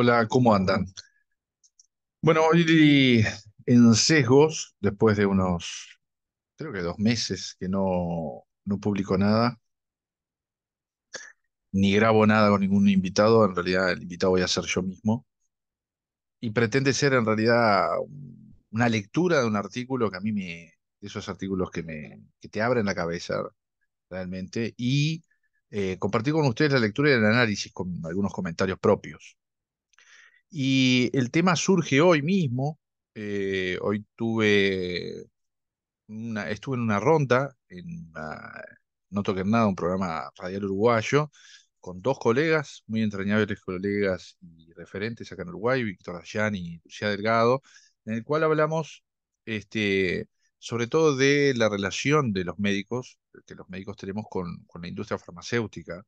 Hola, ¿cómo andan? Bueno, hoy en sesgos, después de unos, creo que dos meses que no, no publico nada, ni grabo nada con ningún invitado, en realidad el invitado voy a ser yo mismo, y pretende ser en realidad una lectura de un artículo que a mí me, de esos artículos que, me, que te abren la cabeza realmente, y eh, compartir con ustedes la lectura y el análisis con algunos comentarios propios. Y el tema surge hoy mismo. Eh, hoy tuve una, estuve en una ronda en No Toquen Nada, un programa radial uruguayo, con dos colegas, muy entrañables colegas y referentes acá en Uruguay, Víctor Ayán y Lucía Delgado, en el cual hablamos este, sobre todo de la relación de los médicos, que los médicos tenemos con, con la industria farmacéutica.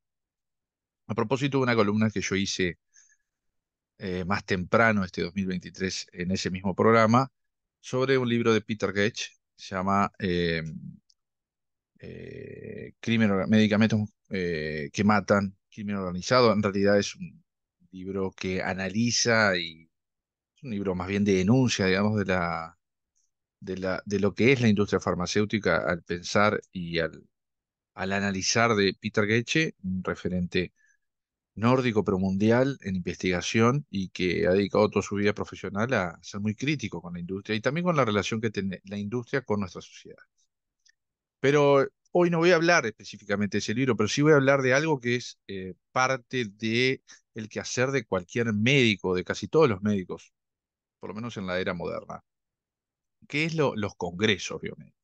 A propósito de una columna que yo hice eh, más temprano, este 2023, en ese mismo programa, sobre un libro de Peter Getch, se llama eh, eh, Crimen, Medicamentos que Matan, Crimen Organizado. En realidad es un libro que analiza y es un libro más bien de denuncia, digamos, de la... De, la, de lo que es la industria farmacéutica al pensar y al, al analizar de Peter Getche, un referente nórdico pero mundial en investigación y que ha dedicado toda su vida profesional a ser muy crítico con la industria y también con la relación que tiene la industria con nuestra sociedad. Pero hoy no voy a hablar específicamente de ese libro, pero sí voy a hablar de algo que es eh, parte de el quehacer de cualquier médico, de casi todos los médicos, por lo menos en la era moderna, que es lo, los congresos biomédicos.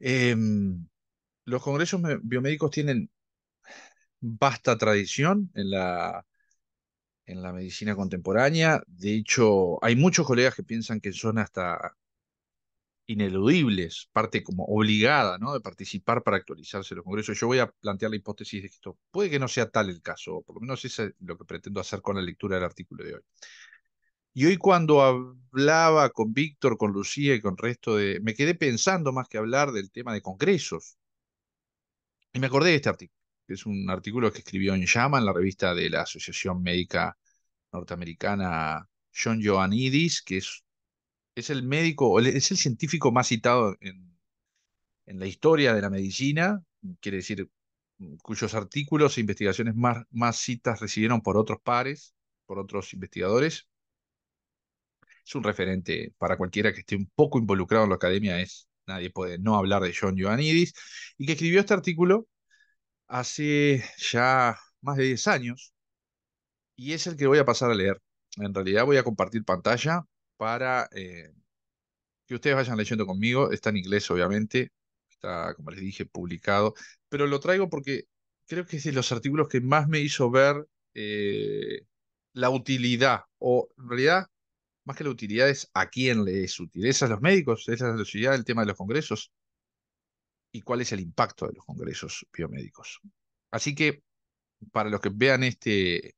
Em, los congresos biomédicos tienen vasta tradición en la, en la medicina contemporánea. De hecho, hay muchos colegas que piensan que son hasta ineludibles, parte como obligada ¿no? de participar para actualizarse los congresos. Yo voy a plantear la hipótesis de que esto puede que no sea tal el caso, o por lo menos eso es lo que pretendo hacer con la lectura del artículo de hoy. Y hoy cuando hablaba con Víctor, con Lucía y con el resto de... me quedé pensando más que hablar del tema de congresos. Y me acordé de este artículo es un artículo que escribió en Llama, en la revista de la Asociación Médica Norteamericana John Ioannidis, que es, es el médico, es el científico más citado en, la historia de la medicina, quiere decir, cuyos artículos e investigaciones más, más citas recibieron por otros pares, por otros investigadores. Es un referente para cualquiera que esté un poco involucrado en la academia, es, nadie puede no hablar de John Ioannidis, y que escribió este artículo hace ya más de 10 años y es el que voy a pasar a leer. En realidad voy a compartir pantalla para eh, que ustedes vayan leyendo conmigo. Está en inglés, obviamente. Está, como les dije, publicado. Pero lo traigo porque creo que es de los artículos que más me hizo ver eh, la utilidad. O en realidad, más que la utilidad es a quién le es útil. los médicos, esa es la utilidad del tema de los congresos y cuál es el impacto de los congresos biomédicos. Así que para los que vean este,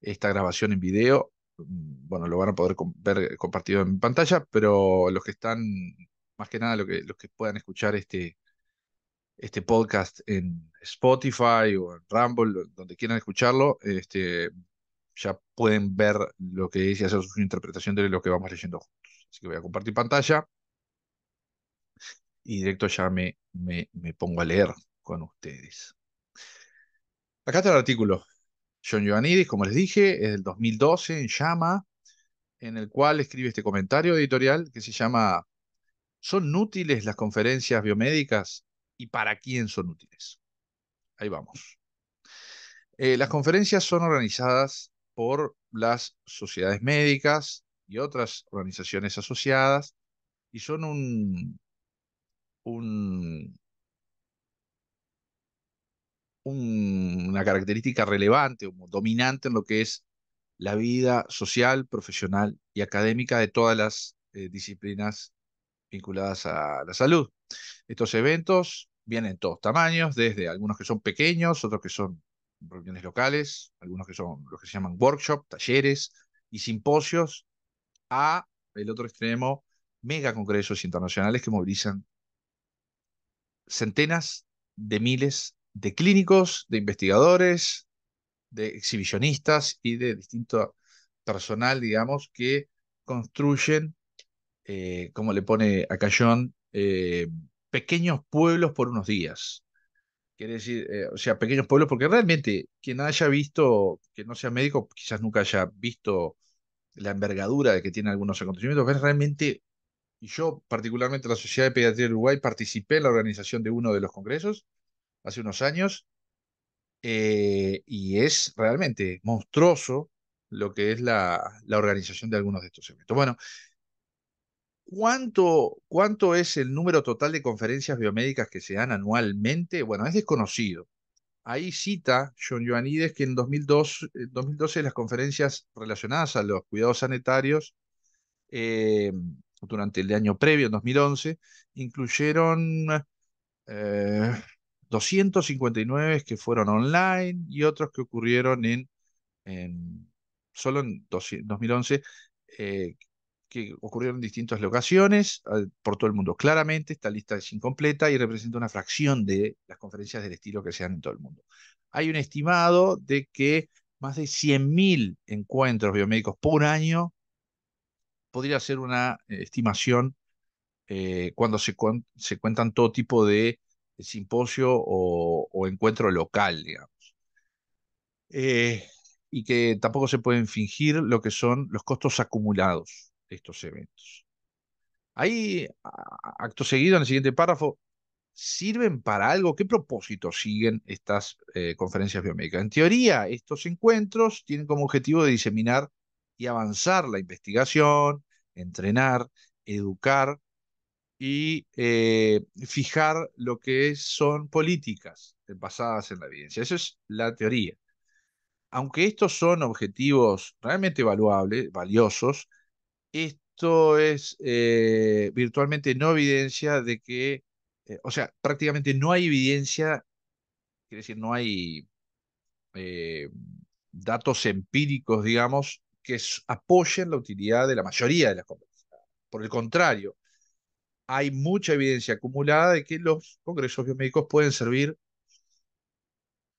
esta grabación en video, mm, bueno, lo van a poder ver compartido en pantalla, pero los que están, más que nada, los que, los que puedan escuchar este, este podcast en Spotify o en Rumble, donde quieran escucharlo, este, ya pueden ver lo que es y hacer su interpretación de lo que vamos leyendo juntos. Así que voy a compartir pantalla y directo ya me me, pongo a leer con ustedes. Acá está el artículo. John Ioannidis, como les dije, es del 2012 en Llama, en el cual escribe este comentario editorial que se llama ¿Son útiles las conferencias biomédicas y para quién son útiles? Ahí vamos. Eh, las conferencias son organizadas por las sociedades médicas y otras organizaciones asociadas y son un, una característica relevante, dominante en lo que es la vida social, profesional y académica de todas las eh, disciplinas vinculadas a la salud. Estos eventos vienen en todos tamaños, desde algunos que son pequeños, otros que son reuniones locales, algunos que son los que se llaman workshops, talleres y simposios, a el otro extremo, mega congresos internacionales que movilizan centenas de miles de clínicos, de investigadores, de exhibicionistas y de distinto personal, digamos, que construyen, eh, como le pone a Cayón, eh, pequeños pueblos por unos días. Quiere decir, eh, o sea, pequeños pueblos, porque realmente quien haya visto, que no sea médico, quizás nunca haya visto la envergadura de que tiene algunos acontecimientos, es realmente y yo particularmente la Sociedad de Pediatría de Uruguay participé en la organización de uno de los congresos hace unos años eh, y es realmente monstruoso lo que es la, la, organización de algunos de estos eventos. Bueno, ¿cuánto, ¿cuánto es el número total de conferencias biomédicas que se dan anualmente? Bueno, es desconocido. Ahí cita John Ioannides que en 2012 las conferencias relacionadas a los cuidados sanitarios eh, durante el año previo, en 2011, incluyeron 259 eh, que fueron online y otros que ocurrieron en, solo en 2011, eh, que ocurrieron en distintas locaciones eh, por todo el mundo. Claramente esta lista es incompleta y representa una fracción de las conferencias del estilo que se dan en todo el mundo. Hay un estimado de que más de 100.000 encuentros biomédicos por año podría ser una eh, estimación eh, cuando se, cuentan todo tipo de, simposio o, encuentro local, digamos. Eh, y que tampoco se pueden fingir lo que son los costos acumulados de estos eventos. Ahí, acto seguido, en el siguiente párrafo, ¿sirven para algo? ¿Qué propósito siguen estas conferencias biomédicas? En teoría, estos encuentros tienen como objetivo de diseminar y avanzar la investigación, entrenar, educar y eh, fijar lo que son políticas basadas en la evidencia. Esa es la teoría. Aunque estos son objetivos realmente evaluables, valiosos, esto es eh, virtualmente no evidencia de que, eh, o sea, prácticamente no hay evidencia, quiere decir, no hay datos empíricos, digamos, que apoyen la utilidad de la mayoría de las comunidades. Por el contrario, hay mucha evidencia acumulada de que los congresos biomédicos pueden servir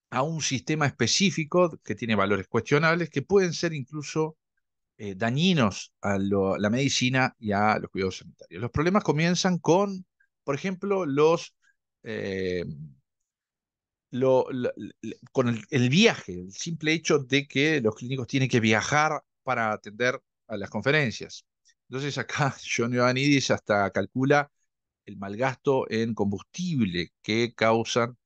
a un sistema específico que tiene valores cuestionables que pueden ser incluso eh, dañinos a la medicina y a los cuidados sanitarios. Los problemas comienzan con, por ejemplo, los eh, con el, viaje, el simple hecho de que los clínicos tienen que viajar para atender a las conferencias. Entonces acá John Ioannidis hasta calcula el malgasto en combustible que causan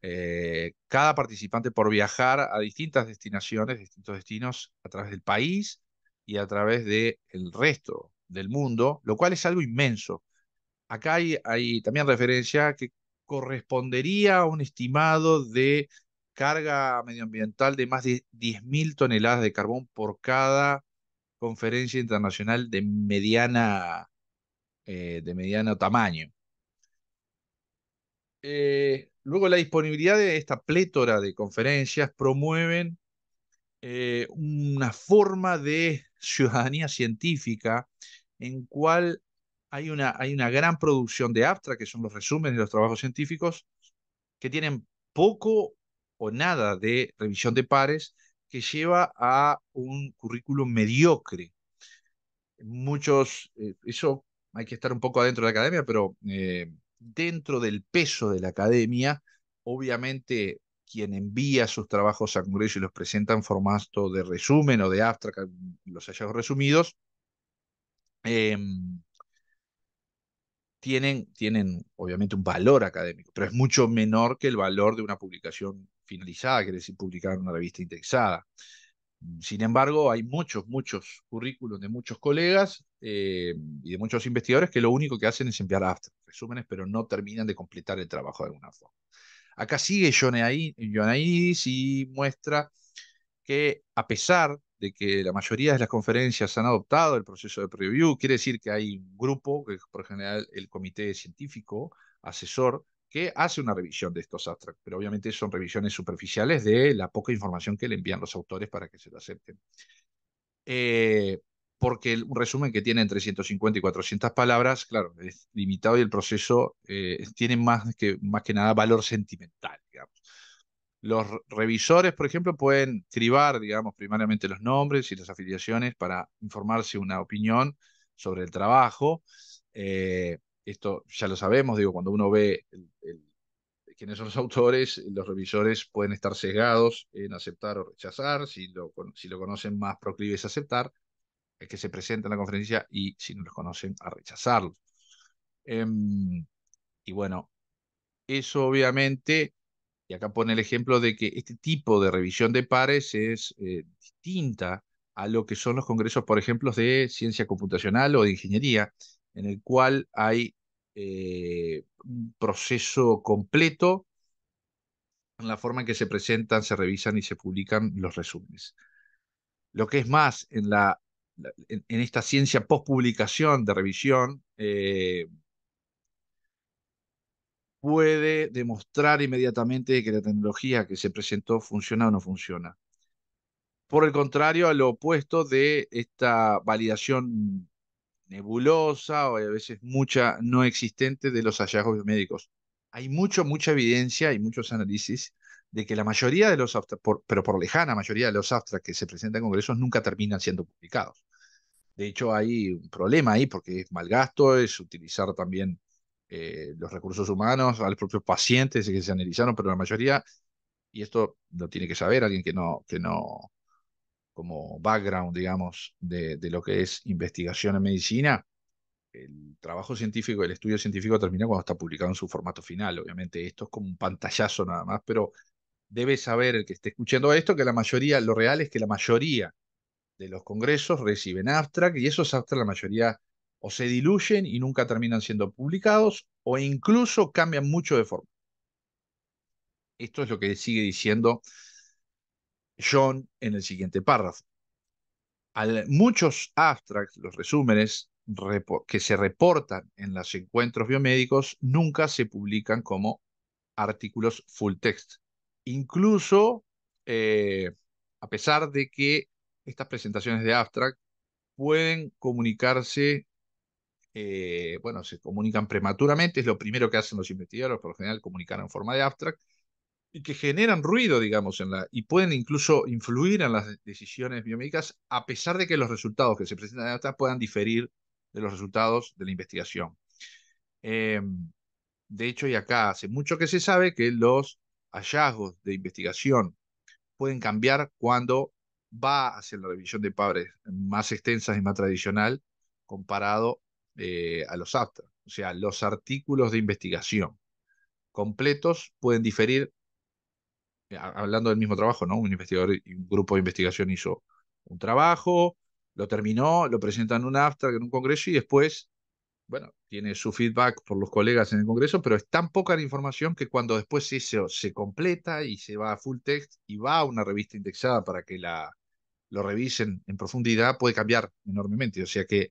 eh, cada participante por viajar a distintas destinaciones, distintos destinos a través del país y a través del resto del mundo, lo cual es algo inmenso. Acá hay también referencia que correspondería a un estimado de carga medioambiental de más de 10.000 toneladas de carbón por cada conferencia internacional de mediana, eh, de mediano tamaño. Eh, luego, la disponibilidad de esta plétora de conferencias promueven eh, una forma de ciudadanía científica en cual hay una, hay una gran producción de abstracts, que son los resúmenes de los trabajos científicos, que tienen poco o nada de revisión de pares que lleva a un currículum mediocre. Muchos, eh, eso hay que estar un poco adentro de la academia, pero eh, dentro del peso de la academia, obviamente quien envía sus trabajos a Congreso y los presenta en formato de resumen o de abstract, los hallazgos resumidos, em, tienen, tienen obviamente un valor académico, pero es mucho menor que el valor de una publicación finalizada, quiere decir publicada en una revista indexada. Mm, sin embargo, hay muchos, muchos currículos de muchos colegas eh, y de muchos investigadores que lo único que hacen es enviar after, resúmenes, pero no terminan de completar el trabajo de alguna forma. Acá sigue Ioannidis y muestra que a pesar de que la mayoría de las conferencias han adoptado el proceso de preview, quiere decir que hay un grupo, que por general el comité científico asesor, que hace una revisión de estos abstracts, pero obviamente son revisiones superficiales de la poca información que le envían los autores para que se lo acepten. Eh, porque un resumen que tiene entre 150 y 400 palabras, claro, es limitado y el proceso eh, tiene más que, más que nada valor sentimental, Los revisores, por ejemplo, pueden cribar, digamos, primariamente los nombres y las afiliaciones para informarse una opinión sobre el trabajo. Eh, esto ya lo sabemos, digo, cuando uno ve quiénes son los autores, los revisores pueden estar sesgados en aceptar o rechazar, si lo, si lo conocen más proclives a aceptar, es que se presenta en la conferencia y si no los conocen a rechazarlo. Em, y bueno, eso obviamente, y acá pone el ejemplo de que este tipo de revisión de pares es eh, distinta a lo que son los congresos, por ejemplo, de ciencia computacional o de ingeniería, en el cual hay eh, un proceso completo en la forma en que se presentan, se revisan y se publican los resúmenes. Lo que es más, en, la, esta ciencia post-publicación de revisión, eh, puede demostrar inmediatamente que la tecnología que se presentó funciona o no funciona. Por el contrario, a lo opuesto de esta validación nebulosa o a veces mucha no existente de los hallazgos biomédicos. Hay mucho, mucha evidencia y muchos análisis de que la mayoría de los abstracts, pero por lejana mayoría de los abstracts que se presentan en congresos nunca terminan siendo publicados. De hecho, hay un problema ahí porque es mal gasto, es utilizar también eh, los recursos humanos, a los propios pacientes que se analizaron, pero la mayoría, y esto lo tiene que saber alguien que no, que no, como background, digamos, de, lo que es investigación en medicina, el trabajo científico, el estudio científico termina cuando está publicado en su formato final. Obviamente, esto es como un pantallazo nada más, pero debe saber el que esté escuchando esto que la mayoría, lo real es que la mayoría de los congresos reciben abstract y esos abstract la mayoría o se diluyen y nunca terminan siendo publicados o incluso cambian mucho de forma. Esto es lo que sigue diciendo John en el siguiente párrafo. muchos abstracts, los resúmenes que se reportan en los encuentros biomédicos, nunca se publican como artículos full text. Incluso, eh, a pesar de que estas presentaciones de abstract pueden comunicarse, eh, bueno, se comunican prematuramente, es lo primero que hacen los investigadores, por lo general comunicar en forma de abstract, y que generan ruido, digamos, en la, y pueden incluso influir en las decisiones biomédicas, a pesar de que los resultados que se presentan en data puedan diferir de los resultados de la investigación. Em, de hecho, y acá hace mucho que se sabe que los hallazgos de investigación pueden cambiar cuando va hacia la revisión de padres más extensas y más tradicional comparado eh, a los after, O sea, los artículos de investigación completos pueden diferir eh, hablando del mismo trabajo, ¿no? Un investigador y un grupo de investigación hizo un trabajo, lo terminó, lo presenta en un abstract, en un congreso y después, bueno, tiene su feedback por los colegas en el congreso, pero es tan poca la información que cuando después se, se completa y se va a full text y va a una revista indexada para que la, lo revisen en profundidad, puede cambiar enormemente. O sea que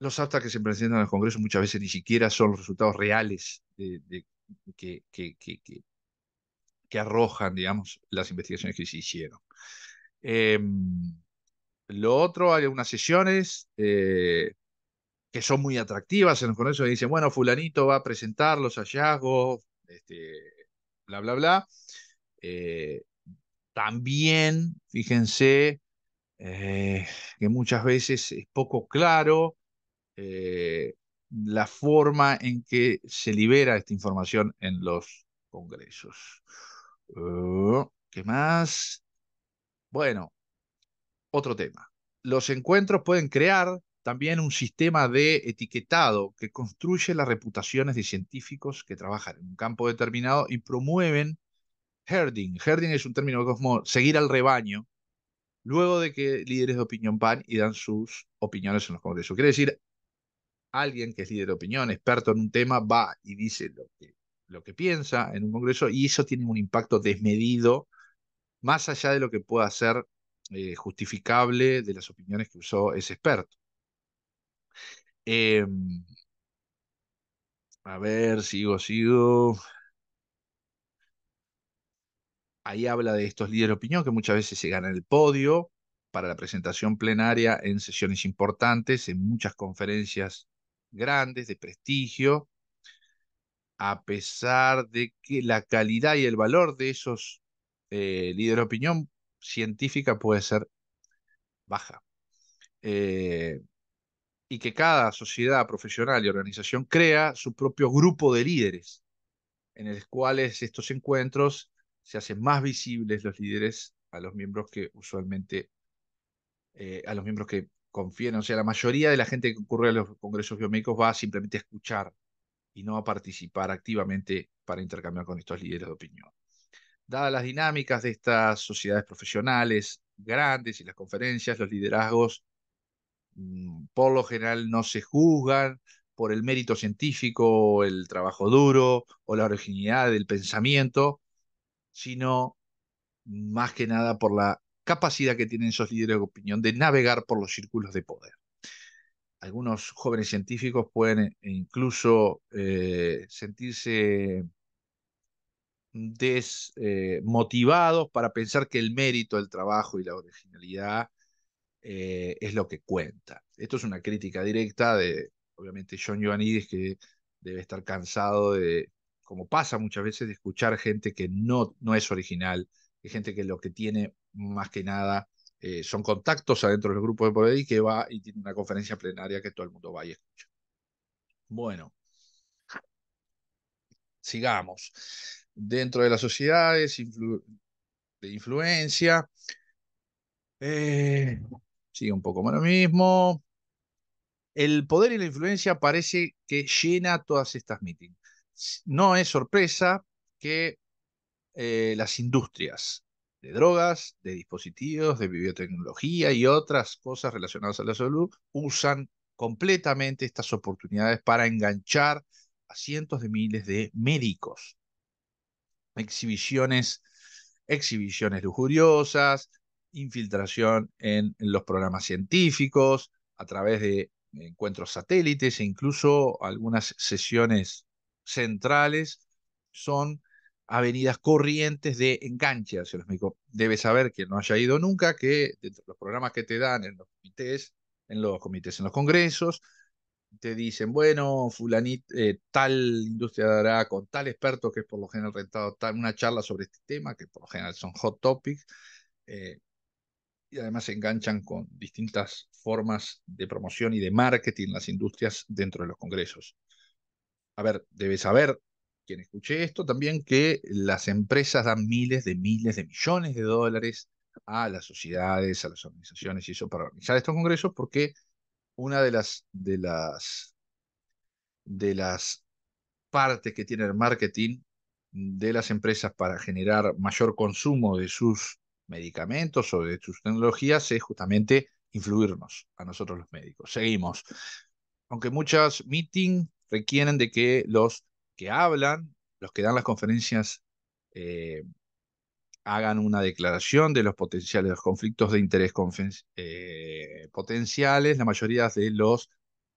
los abstracts que se presentan en el congreso muchas veces ni siquiera son los resultados reales de, que que arrojan, digamos, las investigaciones que se hicieron. Em, lo otro, hay unas sesiones eh, que son muy atractivas en los congresos dicen, bueno, fulanito va a presentar los hallazgos, este, bla, bla, bla. Eh, también, fíjense, eh, que muchas veces es poco claro la forma en que se libera esta información en los congresos. Oh, ¿Qué más? Bueno, otro tema. Los encuentros pueden crear también un sistema de etiquetado que construye las reputaciones de científicos que trabajan en un campo determinado y promueven herding. Herding es un término como seguir al rebaño, luego de que líderes de opinión van y dan sus opiniones en los congresos. Quiere decir, alguien que es líder de opinión, experto en un tema, va y dice lo que lo que piensa en un Congreso y eso tiene un impacto desmedido, más allá de lo que pueda ser eh, justificable de las opiniones que usó ese experto. Em, a ver, sigo, sigo. Ahí habla de estos líderes de opinión que muchas veces se ganan el podio para la presentación plenaria en sesiones importantes, en muchas conferencias grandes de prestigio, a pesar de que la calidad y el valor de esos eh, líderes de opinión científica puede ser baja. Eh, y que cada sociedad profesional y organización crea su propio grupo de líderes, en los cuales estos encuentros se hacen más visibles los líderes a los miembros que usualmente, eh, a los miembros que confían. O sea, la mayoría de la gente que ocurre a los congresos biomédicos va simplemente a escuchar y no a participar activamente para intercambiar con estos líderes de opinión. Dadas las dinámicas de estas sociedades profesionales grandes y las conferencias, los liderazgos mm, por lo general no se juzgan por el mérito científico, el trabajo duro o la originalidad del pensamiento, sino más que nada por la capacidad que tienen esos líderes de opinión de navegar por los círculos de poder algunos jóvenes científicos pueden eh, e incluso eh, sentirse desmotivados eh, para pensar que el mérito, el trabajo y la originalidad es lo que cuenta. Esto es una crítica directa de, obviamente, John Ioannidis, que debe estar cansado de, como pasa muchas veces, de escuchar gente que no, no es original, de gente que lo que tiene más que nada eh, son contactos adentro del grupo de por que va y tiene una conferencia plenaria que todo el mundo va y escucha. Bueno, sigamos. Dentro de las sociedades de influencia, eh, sigue un poco más lo mismo. El poder y la influencia parece que llena todas estas meetings. No es sorpresa que eh, las industrias de drogas, de dispositivos, de biotecnología y otras cosas relacionadas a la salud, usan completamente estas oportunidades para enganchar a cientos de miles de médicos. Exhibiciones, exhibiciones lujuriosas, infiltración en, en los programas científicos, a través de encuentros satélites e incluso algunas sesiones centrales son avenidas corrientes de enganche hacia los médicos. Debes saber que no haya ido nunca, que los programas que te dan en los comités, en los comités, en los congresos, te dicen, bueno, fulanit, eh, tal industria dará con tal experto que es por lo general rentado tal, una charla sobre este tema, que por lo general son hot topics, eh, y además se enganchan con distintas formas de promoción y de marketing las industrias dentro de los congresos. A ver, debes saber quien escuché esto también, que las empresas dan miles de miles de millones de dólares a las sociedades, a las organizaciones y eso para organizar estos congresos, porque una de las, de las, de las partes que tiene el marketing de las empresas para generar mayor consumo de sus medicamentos o de sus tecnologías es justamente influirnos a nosotros los médicos. Seguimos. Aunque muchas meetings requieren de que los que hablan, los que dan las conferencias, eh, hagan una declaración de los potenciales los conflictos de interés eh, potenciales. La mayoría de los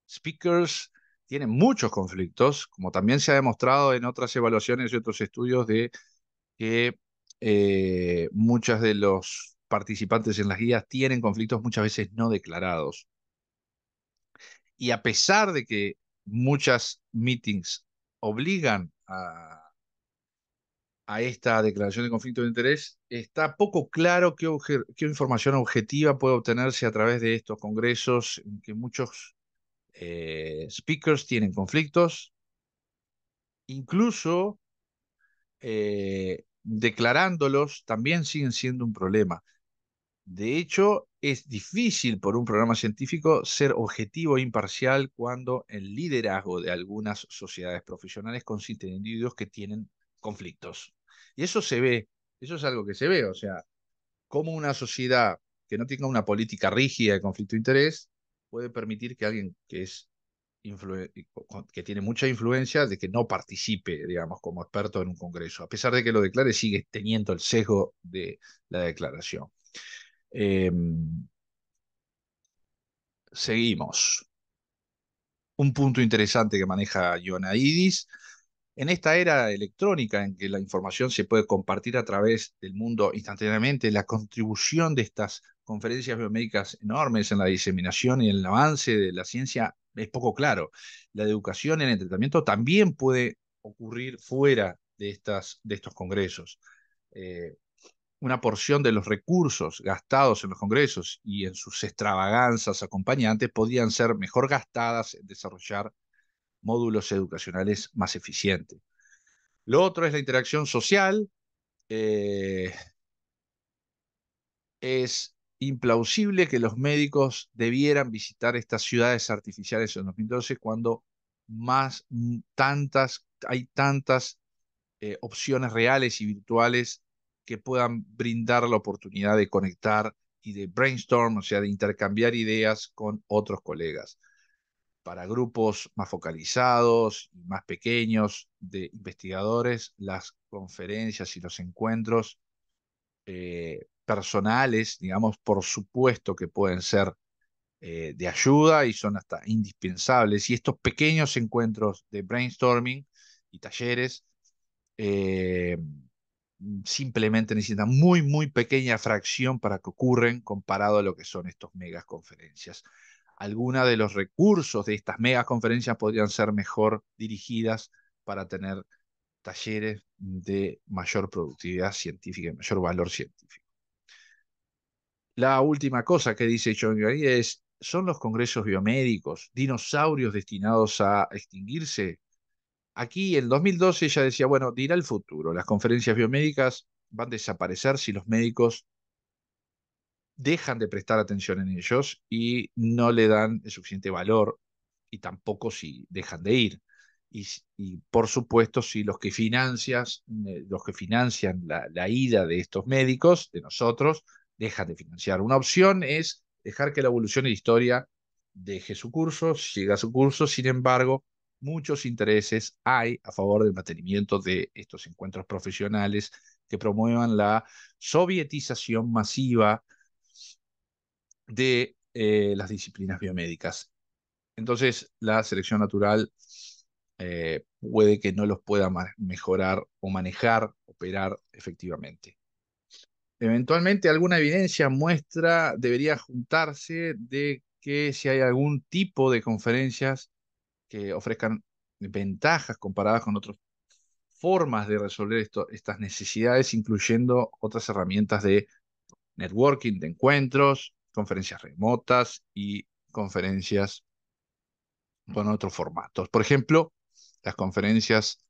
speakers tienen muchos conflictos, como también se ha demostrado en otras evaluaciones y otros estudios de que eh, muchas de los participantes en las guías tienen conflictos muchas veces no declarados. Y a pesar de que muchas meetings obligan a, esta declaración de conflicto de interés, está poco claro qué, qué, información objetiva puede obtenerse a través de estos congresos en que muchos eh, speakers tienen conflictos, incluso eh, declarándolos también siguen siendo un problema. De hecho, es difícil por un programa científico ser objetivo e imparcial cuando el liderazgo de algunas sociedades profesionales consiste en individuos que tienen conflictos. Y eso se ve, eso es algo que se ve, o sea, cómo una sociedad que no tenga una política rígida de conflicto de interés puede permitir que alguien que es que tiene mucha influencia de que no participe, digamos, como experto en un congreso, a pesar de que lo declare, sigue teniendo el sesgo de la declaración. Em, seguimos. Un punto interesante que maneja Ionaidis. En esta era electrónica en que la información se puede compartir a través del mundo instantáneamente, la contribución de estas conferencias biomédicas enormes en la diseminación y en el avance de la ciencia es poco claro. La educación en el tratamiento también puede ocurrir fuera de, estas, de estos congresos. Eh, una porción de los recursos gastados en los congresos y en sus extravaganzas acompañantes podían ser mejor gastadas en desarrollar módulos educacionales más eficientes. Lo otro es la interacción social. Eh, es implausible que los médicos debieran visitar estas ciudades artificiales en 2012 cuando más mm, tantas, hay tantas eh, opciones reales y virtuales que puedan brindar la oportunidad de conectar y de brainstorm, o sea, de intercambiar ideas con otros colegas. Para grupos más focalizados más pequeños de investigadores, las conferencias y los encuentros eh, personales, digamos, por supuesto que pueden ser eh, de ayuda y son hasta indispensables. Y estos pequeños encuentros de brainstorming y talleres eh, simplemente necesita muy, muy pequeña fracción para que ocurren comparado a lo que son estas megaconferencias. conferencias. Algunos de los recursos de estas megaconferencias podrían ser mejor dirigidas para tener talleres de mayor productividad científica y mayor valor científico. La última cosa que dice John Gary es, son los congresos biomédicos, dinosaurios destinados a extinguirse, Aquí en 2012 ella decía, bueno, dirá el futuro, las conferencias biomédicas van a desaparecer si los médicos dejan de prestar atención en ellos y no le dan el suficiente valor y tampoco si dejan de ir. Y, por supuesto, si los que, financias, eh, los que financian la, la ida de estos médicos, de nosotros, dejan de financiar. Una opción es dejar que la evolución y la historia deje su curso, siga su curso, sin embargo, muchos intereses hay a favor del mantenimiento de estos encuentros profesionales que promuevan la sovietización masiva de eh, las disciplinas biomédicas. Entonces, la selección natural eh, puede que no los pueda mejorar o manejar, operar efectivamente. Eventualmente, alguna evidencia muestra debería juntarse de que si hay algún tipo de conferencias que ofrezcan ventajas comparadas con otras formas de resolver estas necesidades, incluyendo otras herramientas de networking, de encuentros, conferencias remotas y conferencias con otros formatos. Por ejemplo, las conferencias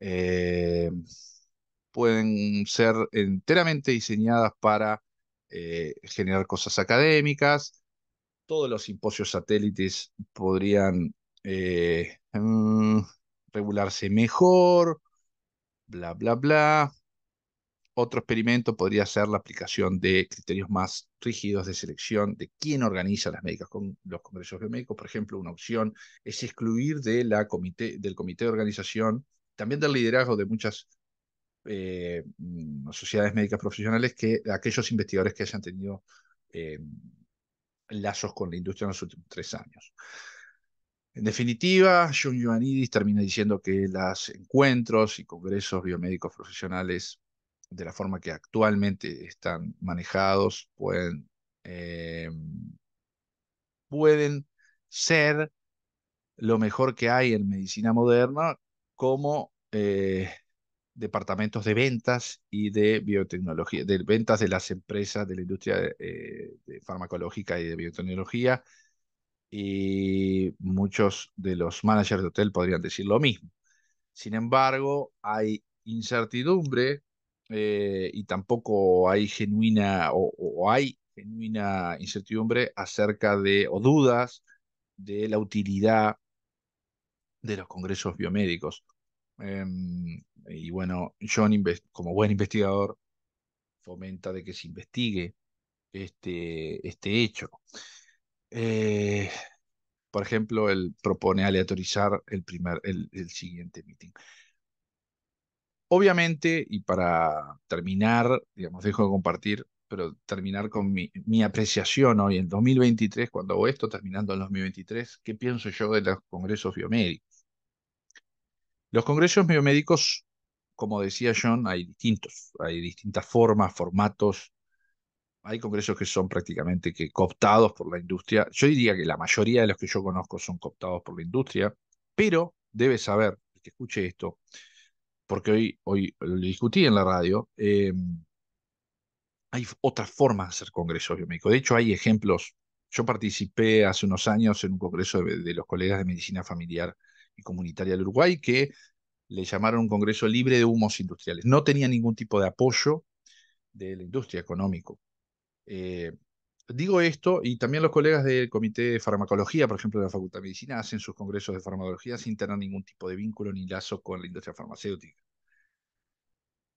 eh, pueden ser enteramente diseñadas para eh, generar cosas académicas. Todos los simposios satélites podrían eh, mm, regularse mejor, bla, bla, bla. Otro experimento podría ser la aplicación de criterios más rígidos de selección de quién organiza las médicas con los congresos biomédicos. Por ejemplo, una opción es excluir de la comité, del comité de organización, también del liderazgo de muchas eh, mm, sociedades médicas profesionales, que aquellos investigadores que hayan tenido eh, lazos con la industria en los últimos tres años. En definitiva, John Ioannidis termina diciendo que los encuentros y congresos biomédicos profesionales, de la forma que actualmente están manejados, pueden, em, pueden ser lo mejor que hay en medicina moderna como eh, departamentos de ventas y de biotecnología, de ventas de las empresas de la industria eh, farmacológica y de biotecnología y muchos de los managers de hotel podrían decir lo mismo. Sin embargo, hay incertidumbre eh, y tampoco hay genuina o, hay genuina incertidumbre acerca de o dudas de la utilidad de los congresos biomédicos. Em, y bueno, John, como buen investigador, fomenta de que se investigue este, este hecho. Eh, por ejemplo, él propone aleatorizar el, primer, el, siguiente meeting. Obviamente, y para terminar, digamos, dejo de compartir, pero terminar con mi, mi apreciación hoy en 2023, cuando hago esto, terminando en 2023, ¿qué pienso yo de los congresos biomédicos? Los congresos biomédicos, como decía John, hay distintos, hay distintas formas, formatos, hay congresos que son prácticamente que cooptados por la industria. Yo diría que la mayoría de los que yo conozco son cooptados por la industria, pero debe saber, que escuche esto, porque hoy, hoy lo discutí en la radio, em, hay otras formas de hacer congresos biomédicos. De hecho, hay ejemplos. Yo participé hace unos años en un congreso de, de los colegas de medicina familiar y comunitaria del Uruguay que le llamaron un congreso libre de humos industriales. No tenía ningún tipo de apoyo de la industria económico. Eh, digo esto, y también los colegas del Comité de Farmacología, por ejemplo, de la Facultad de Medicina, hacen sus congresos de farmacología sin tener ningún tipo de vínculo ni lazo con la industria farmacéutica.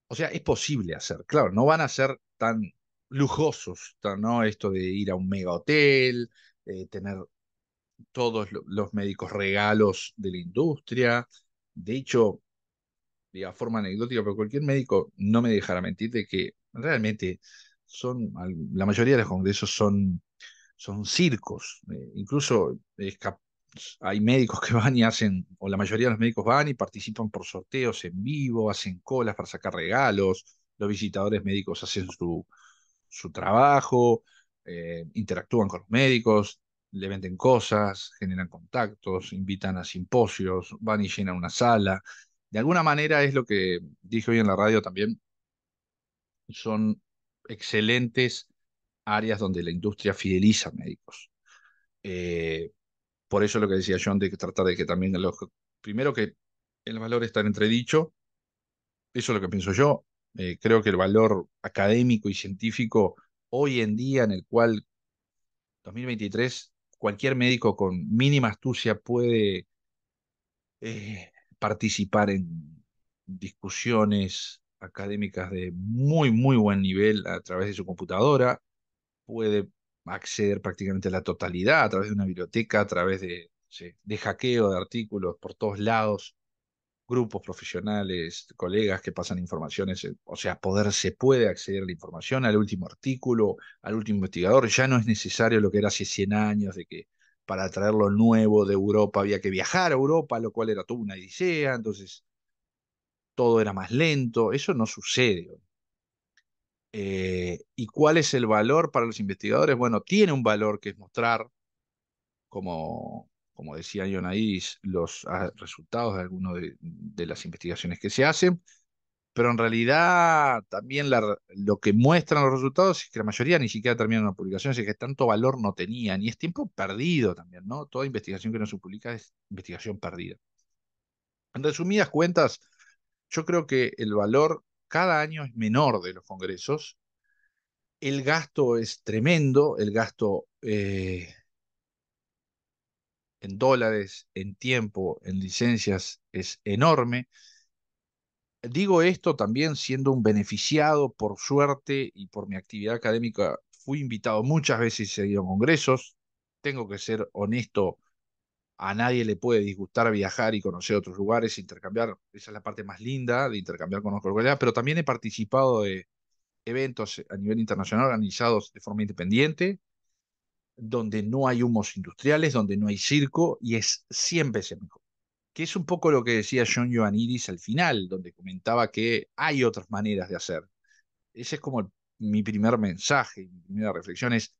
O sea, es posible hacer, claro, no van a ser tan lujosos, ¿no? Esto de ir a un mega hotel, eh, tener todos los médicos regalos de la industria. De hecho, de forma anecdótica, pero cualquier médico no me dejará mentir de que realmente son, la mayoría de los congresos son, son circos, eh, incluso hay médicos que van y hacen, o la mayoría de los médicos van y participan por sorteos en vivo, hacen colas para sacar regalos, los visitadores médicos hacen su, su trabajo, eh, interactúan con los médicos, le venden cosas, generan contactos, invitan a simposios, van y llenan una sala. De alguna manera es lo que dije hoy en la radio también, son excelentes áreas donde la industria fideliza médicos. Eh, por eso lo que decía John de tratar de que también los, primero que el valor está en entredicho, eso es lo que pienso yo. Eh, creo que el valor académico y científico hoy en día, en el cual 2023 cualquier médico con mínima astucia puede eh, participar en discusiones, académicas de muy, muy buen nivel a través de su computadora, puede acceder prácticamente a la totalidad a través de una biblioteca, a través de, de hackeo de artículos por todos lados, grupos profesionales, colegas que pasan informaciones, eh, o sea, poder se puede acceder a la información, al último artículo, al último investigador, ya no es necesario lo que era hace 100 años de que para traer lo nuevo de Europa había que viajar a Europa, lo cual era toda una idea entonces todo era más lento, eso no sucede. Eh, ¿Y cuál es el valor para los investigadores? Bueno, tiene un valor que es mostrar, como, como decía Ionaís, los ah, resultados de algunas de, las investigaciones que se hacen, pero en realidad también lo que muestran los resultados es que la mayoría ni siquiera terminan una publicación, así que tanto valor no tenían, y es tiempo perdido también, ¿no? Toda investigación que no se publica es investigación perdida. En resumidas cuentas, yo creo que el valor cada año es menor de los congresos. El gasto es tremendo, el gasto eh, en dólares, en tiempo, en licencias es enorme. Digo esto también siendo un beneficiado, por suerte y por mi actividad académica, fui invitado muchas veces y he a congresos. Tengo que ser honesto a nadie le puede disgustar viajar y conocer otros lugares, intercambiar, esa es la parte más linda de intercambiar con otros colegas, pero también he participado de eventos a nivel internacional organizados de forma independiente, donde no hay humos industriales, donde no hay circo, y es siempre ese mejor. Que es un poco lo que decía John Ioannidis al final, donde comentaba que hay otras maneras de hacer. Ese es como mi primer mensaje, mi primera reflexión es,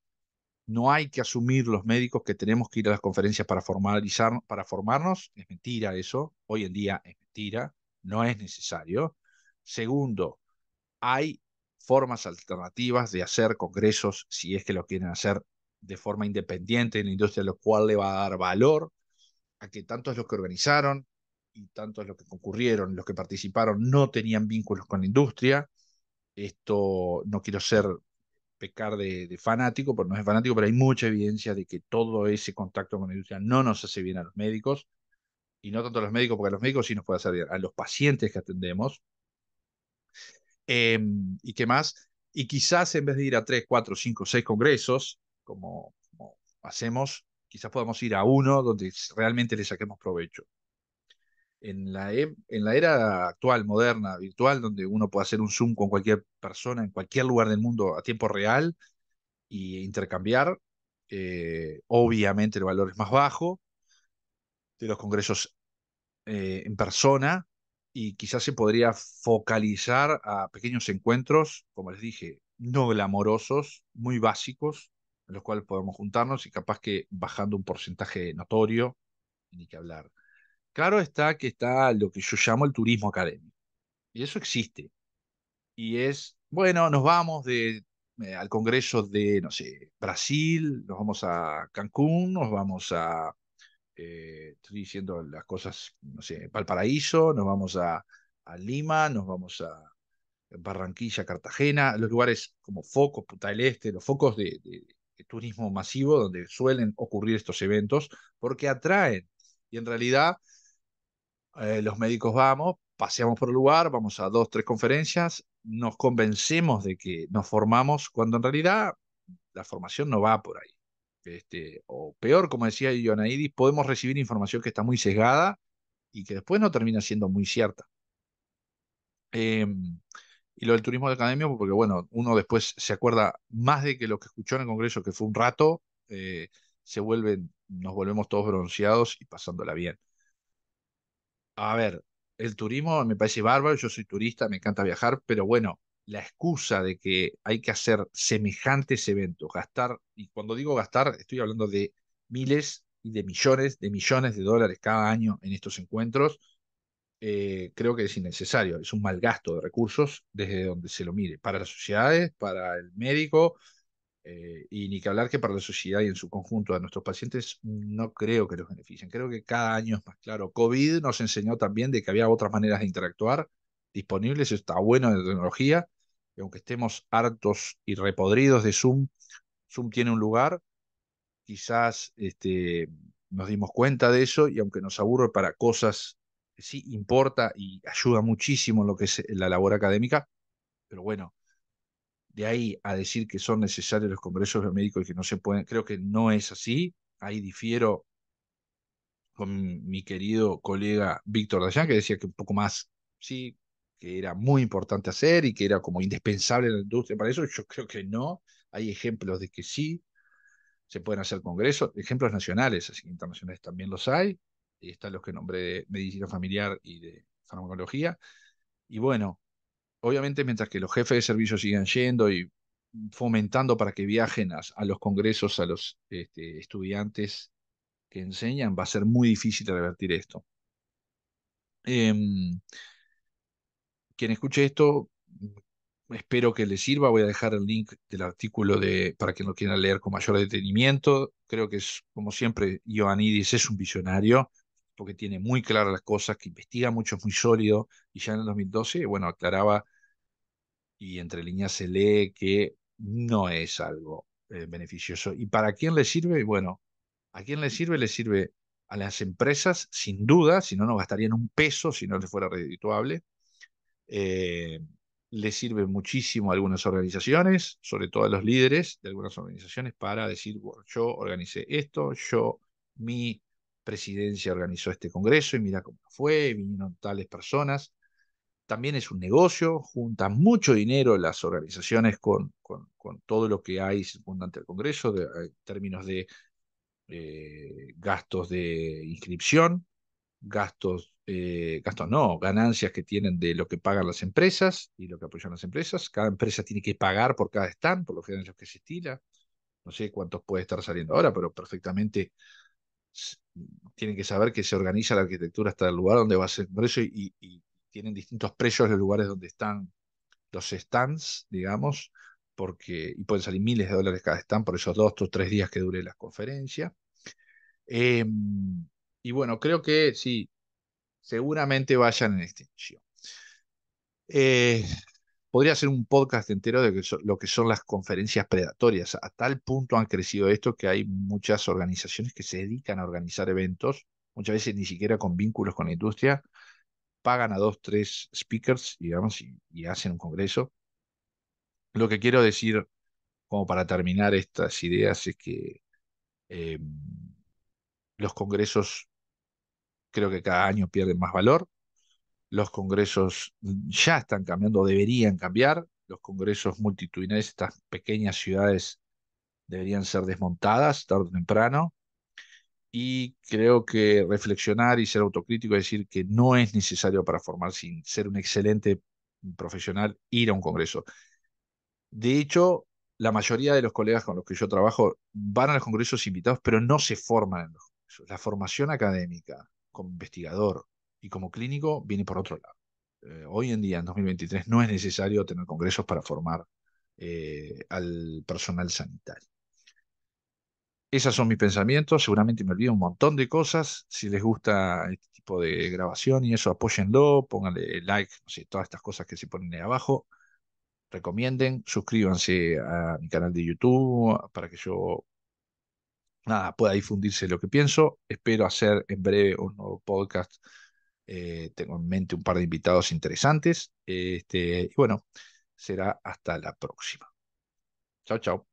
no hay que asumir los médicos que tenemos que ir a las conferencias para, formalizar, para formarnos. Es mentira eso. Hoy en día es mentira. No es necesario. Segundo, hay formas alternativas de hacer congresos si es que lo quieren hacer de forma independiente en la industria, lo cual le va a dar valor a que tantos los que organizaron y tantos los que concurrieron, los que participaron, no tenían vínculos con la industria. Esto no quiero ser pecar de, fanático, porque no es fanático, pero hay mucha evidencia de que todo ese contacto con la industria no nos hace bien a los médicos, y no tanto a los médicos, porque a los médicos sí nos puede hacer bien, a los pacientes que atendemos. Em, ¿Y qué más? Y quizás en vez de ir a tres, cuatro, cinco, seis congresos, como hacemos, quizás podamos ir a uno donde realmente le saquemos provecho en la, e, en la era actual, moderna, virtual, donde uno puede hacer un Zoom con cualquier persona en cualquier lugar del mundo a tiempo real e intercambiar, eh, obviamente el valor es más bajo de los congresos eh, en persona y quizás se podría focalizar a pequeños encuentros, como les dije, no glamorosos, muy básicos, en los cuales podemos juntarnos y capaz que bajando un porcentaje notorio, ni que hablar Claro está que está lo que yo llamo el turismo académico. Y eso existe. Y es, bueno, nos vamos de, eh, al Congreso de, no sé, Brasil, nos vamos a Cancún, nos vamos a, eh, estoy diciendo las cosas, no sé, Valparaíso, nos vamos a, Lima, nos vamos a Barranquilla, Cartagena, los lugares como Focos, Puta el Este, los focos de, turismo masivo donde suelen ocurrir estos eventos, porque atraen. Y en realidad eh, los médicos vamos, paseamos por el lugar, vamos a dos, tres conferencias, nos convencemos de que nos formamos cuando en realidad la formación no va por ahí. Este, o peor, como decía Ionaidis, podemos recibir información que está muy sesgada y que después no termina siendo muy cierta. Em, y lo del turismo de academia, porque bueno, uno después se acuerda más de que lo que escuchó en el Congreso, que fue un rato, eh, se vuelven, nos volvemos todos bronceados y pasándola bien a ver, el turismo me parece bárbaro, yo soy turista, me encanta viajar, pero bueno, la excusa de que hay que hacer semejantes eventos, gastar, y cuando digo gastar, estoy hablando de miles y de millones de millones de dólares cada año en estos encuentros, eh, creo que es innecesario, es un mal gasto de recursos desde donde se lo mire, para las sociedades, para el médico, eh, y ni que hablar que para la sociedad y en su conjunto a nuestros pacientes no creo que los beneficien. Creo que cada año es más claro. COVID nos enseñó también de que había otras maneras de interactuar disponibles, está bueno la tecnología, y aunque estemos hartos y repodridos de Zoom, Zoom tiene un lugar, quizás este, nos dimos cuenta de eso y aunque nos aburre para cosas que sí importa y ayuda muchísimo en lo que es la labor académica, pero bueno, de ahí a decir que son necesarios los congresos biomédicos y que no se pueden, creo que no es así. Ahí difiero con mi querido colega Víctor Dayan, que decía que un poco más, sí, que era muy importante hacer y que era como indispensable en la industria para eso. Yo creo que no. Hay ejemplos de que sí se pueden hacer congresos, ejemplos nacionales, así que internacionales también los hay. Y están los que nombré de medicina familiar y de farmacología. Y bueno, obviamente mientras que los jefes de servicio sigan yendo y fomentando para que viajen a, los congresos, a los este, estudiantes que enseñan, va a ser muy difícil revertir esto. Em, quien escuche esto, espero que le sirva. Voy a dejar el link del artículo de, para quien lo quiera leer con mayor detenimiento. Creo que es, como siempre, Ioannidis es un visionario porque tiene muy claras las cosas, que investiga mucho, es muy sólido, y ya en el 2012, bueno, aclaraba y entre líneas se lee que no es algo eh, beneficioso. ¿Y para quién le sirve? Bueno, ¿a quién le sirve? Le sirve a las empresas, sin duda, si no, no gastarían un peso si no les fuera redituable. Eh, le sirve muchísimo a algunas organizaciones, sobre todo a los líderes de algunas organizaciones, para decir, yo organicé esto, yo, mi presidencia organizó este congreso y mira cómo fue, vinieron tales personas también es un negocio, junta mucho dinero las organizaciones con, con, todo lo que hay circundante al Congreso en eh, términos de eh, gastos de inscripción, gastos, eh, gastos no, ganancias que tienen de lo que pagan las empresas y lo que apoyan las empresas. Cada empresa tiene que pagar por cada stand, por los financieros que se estila. No sé cuántos puede estar saliendo ahora, pero perfectamente tienen que saber que se organiza la arquitectura hasta el lugar donde va a ser el Congreso y, tienen distintos precios los lugares donde están los stands, digamos, porque, y pueden salir miles de dólares cada stand por esos dos o tres días que dure la conferencia. Em, y bueno, creo que sí, seguramente vayan en extinción. Eh, podría ser un podcast entero de lo que son las conferencias predatorias. A tal punto han crecido esto que hay muchas organizaciones que se dedican a organizar eventos, muchas veces ni siquiera con vínculos con la industria, pagan a dos, tres speakers, digamos, y, hacen un congreso. Lo que quiero decir, como para terminar estas ideas, es que em, los congresos creo que cada año pierden más valor. Los congresos ya están cambiando, deberían cambiar. Los congresos multitudinarios, estas pequeñas ciudades, deberían ser desmontadas tarde o temprano y creo que reflexionar y ser autocrítico es decir que no es necesario para formar sin ser un excelente profesional ir a un congreso. De hecho, la mayoría de los colegas con los que yo trabajo van a los congresos invitados, pero no se forman en los congresos. La formación académica como investigador y como clínico viene por otro lado. Eh, hoy en día, en 2023, no es necesario tener congresos para formar eh, al personal sanitario. Esos son mis pensamientos. Seguramente me olvido un montón de cosas. Si les gusta este tipo de grabación y eso, apóyenlo, pónganle like, no sé, todas estas cosas que se ponen ahí abajo. Recomienden, suscríbanse a mi canal de YouTube ah, para que yo nada, pueda difundirse lo que pienso. Espero hacer en breve un nuevo podcast. Eh, tengo en mente un par de invitados interesantes. Este, y bueno, será hasta la próxima. Chao, chao.